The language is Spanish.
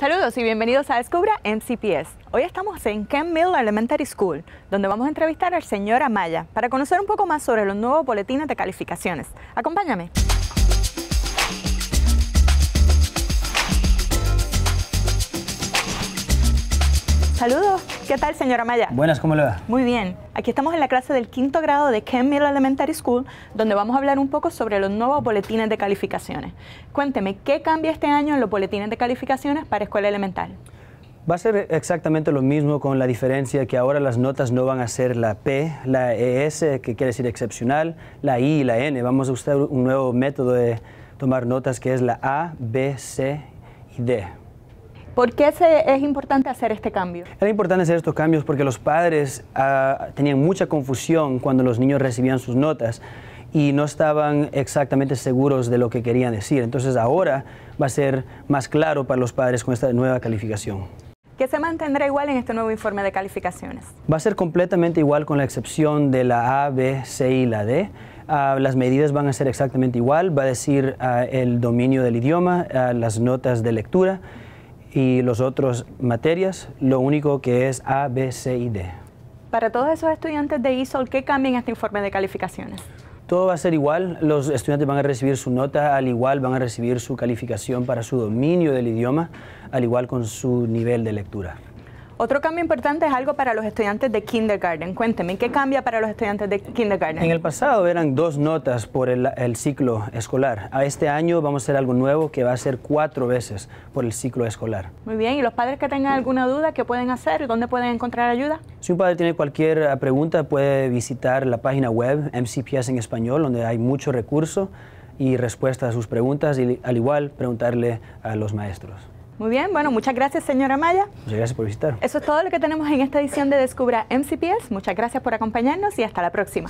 Saludos y bienvenidos a Descubra MCPS. Hoy estamos en Ken Mill Elementary School, donde vamos a entrevistar al señor Amaya para conocer un poco más sobre los nuevos boletines de calificaciones. Acompáñame. Saludos. ¿Qué tal, señora Maya? Buenas, ¿cómo le va? Muy bien. Aquí estamos en la clase del quinto grado de Ken Elementary School, donde vamos a hablar un poco sobre los nuevos boletines de calificaciones. Cuénteme, ¿qué cambia este año en los boletines de calificaciones para escuela elemental? Va a ser exactamente lo mismo con la diferencia que ahora las notas no van a ser la P, la ES, que quiere decir excepcional, la I y la N. Vamos a usar un nuevo método de tomar notas que es la A, B, C y D. ¿Por qué es importante hacer este cambio? Era importante hacer estos cambios porque los padres ah, tenían mucha confusión cuando los niños recibían sus notas y no estaban exactamente seguros de lo que querían decir. Entonces ahora va a ser más claro para los padres con esta nueva calificación. ¿Qué se mantendrá igual en este nuevo informe de calificaciones? Va a ser completamente igual con la excepción de la A, B, C y la D. Ah, las medidas van a ser exactamente igual, va a decir ah, el dominio del idioma, las notas de lectura y los otros materias, lo único que es A, B, C y D. Para todos esos estudiantes de ISOL, ¿qué cambia en este informe de calificaciones? Todo va a ser igual, los estudiantes van a recibir su nota, al igual van a recibir su calificación para su dominio del idioma, al igual con su nivel de lectura. Otro cambio importante es algo para los estudiantes de kindergarten. Cuénteme, ¿qué cambia para los estudiantes de kindergarten? En el pasado eran dos notas por el, ciclo escolar. A este año vamos a hacer algo nuevo que va a ser cuatro veces por el ciclo escolar. Muy bien, ¿y los padres que tengan alguna duda, qué pueden hacer? ¿Dónde pueden encontrar ayuda? Si un padre tiene cualquier eh, pregunta, puede visitar la página web MCPS en español, donde hay mucho recurso y respuesta a sus preguntas, y al igual preguntarle a los maestros. Muy bien, bueno, muchas gracias, señora Maya. Muchas gracias por visitar. Eso es todo lo que tenemos en esta edición de Descubra MCPS. Muchas gracias por acompañarnos y hasta la próxima.